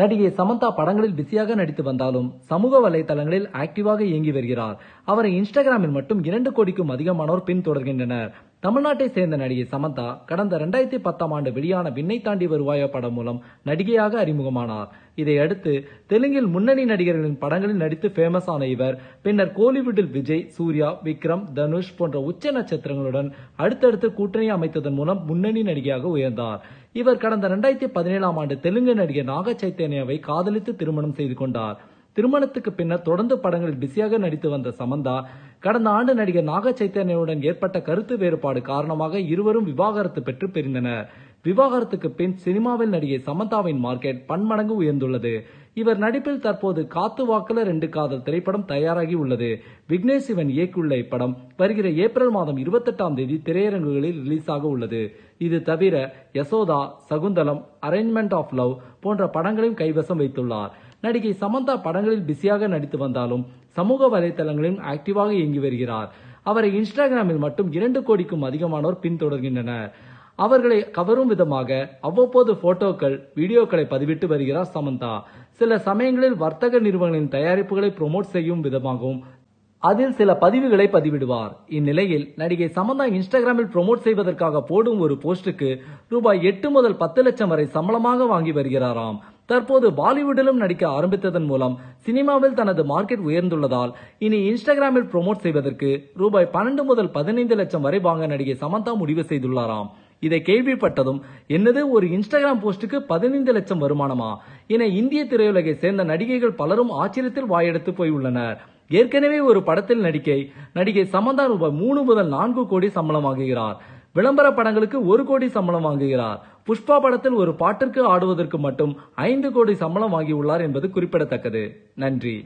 நடிகை சமந்தா படங்களில் பிஸியாக நடித்து வந்தாலும் சமூக வலைதளங்களில் ஆக்டிவாக இயங்கி வருகிறார் அவரை இன்ஸ்டாகிராமில் மட்டும் இரண்டு கோடிக்கும் அதிகமானோர் பின்தொடர்கின்றனர் தமிழ்நாட்டை சேர்ந்த நடிகை சமந்தா கடந்த ரெண்டாயிரத்தி பத்தாம் ஆண்டு வெளியான விண்ணை தாண்டி வருவாயா படம் மூலம் நடிகையாக அறிமுகமானார் இதையடுத்து தெலுங்கில் முன்னணி நடிகர்களின் படங்களில் நடித்து ஃபேமஸ் ஆன இவர் பின்னர் கோலிவுட்டில் விஜய் சூர்யா விக்ரம் தனுஷ் போன்ற உச்ச நட்சத்திரங்களுடன் அடுத்தடுத்து கூட்டணி அமைத்ததன் மூலம் முன்னணி நடிகையாக உயர்ந்தார் இவர் கடந்த ரெண்டாயிரத்தி பதினேழாம் ஆண்டு தெலுங்கு நடிகர் நாக சைத்தன்யாவை காதலித்து திருமணம் செய்து கொண்டார் திருமணத்துக்கு பின்னர் தொடர்ந்து படங்களில் பிஸியாக நடித்து வந்த சமந்தா கடந்த ஆண்டு நடிகர் நாக சைத்தன்யனுடன் ஏற்பட்ட கருத்து வேறுபாடு காரணமாக இருவரும் விவாகரத்து பெற்று பிரிந்தனர் விவாகரத்துக்கு பின் சினிமாவில் நடிகை சமந்தாவின் மார்க்கெட் பன்மடங்கு உயர்ந்துள்ளது இவர் நடிப்பில் தற்போது காத்து வாக்குல ரெண்டு காதல் திரைப்படம் தயாராகி உள்ளது விக்னேஷ் சிவன் இயக்கியுள்ள இப்படம் வருகிற ஏப்ரல் மாதம் இருபத்தெட்டாம் தேதி திரையரங்குகளில் ரிலீஸ் ஆக உள்ளது இது தவிர Yashoda Shaakuntalam arrangement of love போன்ற படங்களையும் கைவசம் வைத்துள்ளார் நடிகை சமந்தா படங்களில் பிஸியாக நடித்து வந்தாலும் சமூக வலைதளங்களில் ஆக்டிவாக இயங்கி வருகிறார் அவரை இன்ஸ்டாகிராமில் மட்டும் இரண்டு கோடிக்கும் அதிகமானோர் பின்தொடர்கின்றனர் அவர்களை கவரும் விதமாக அவ்வப்போது போட்டோக்கள் வீடியோக்களை பதிவிட்டு வருகிறார் சமந்தா சில சமயங்களில் வர்த்தக நிறுவனங்களின் தயாரிப்புகளை ப்ரொமோட் செய்யும் விதமாகவும் அதில் சில பதிவுகளை பதிவிடுவார் இந்நிலையில் நடிகை சமந்தா இன்ஸ்டாகிராமில் ப்ரொமோட் செய்வதற்காக போடும் ஒரு போஸ்டுக்கு ரூபாய் எட்டு முதல் பத்து லட்சம் வரை சம்பளமாக வாங்கி வருகிறாராம் தற்போது பாலிவுட்டிலும் நடிக்க ஆரம்பித்ததன் மூலம் சினிமாவில் தனது மார்க்கெட் உயர்ந்துள்ளதால் இனி இன்ஸ்டாகிராமில் ப்ரொமோட் செய்வதற்கு ரூபாய் பன்னெண்டு முதல் பதினைந்து லட்சம் வரை வாங்க நடிகை சமந்தா முடிவு செய்துள்ளாராம் இதை கேள்விப்பட்டதும் என்னது ஒரு இன்ஸ்டாகிராம் போஸ்டுக்கு பதினைந்து லட்சம் வருமானமா என இந்திய திரையுலகை சேர்ந்த நடிகைகள் பலரும் ஆச்சரியத்தில் வாயெடுத்து போயுள்ளனர் ஏற்கனவே ஒரு படத்தில் நடிக்கை நடிகை சமந்தா ரூபாய் மூணு முதல் நான்கு கோடி ஆகுகிறார் விளம்பர படங்களுக்கு ஒரு கோடி சம்பளம் வாங்குகிறார் புஷ்பா படத்தில் ஒரு பாட்டிற்கு ஆடுவதற்கு மட்டும் ஐந்து கோடி சம்பளம் வாங்கியுள்ளார் என்பது குறிப்பிடத்தக்கது நன்றி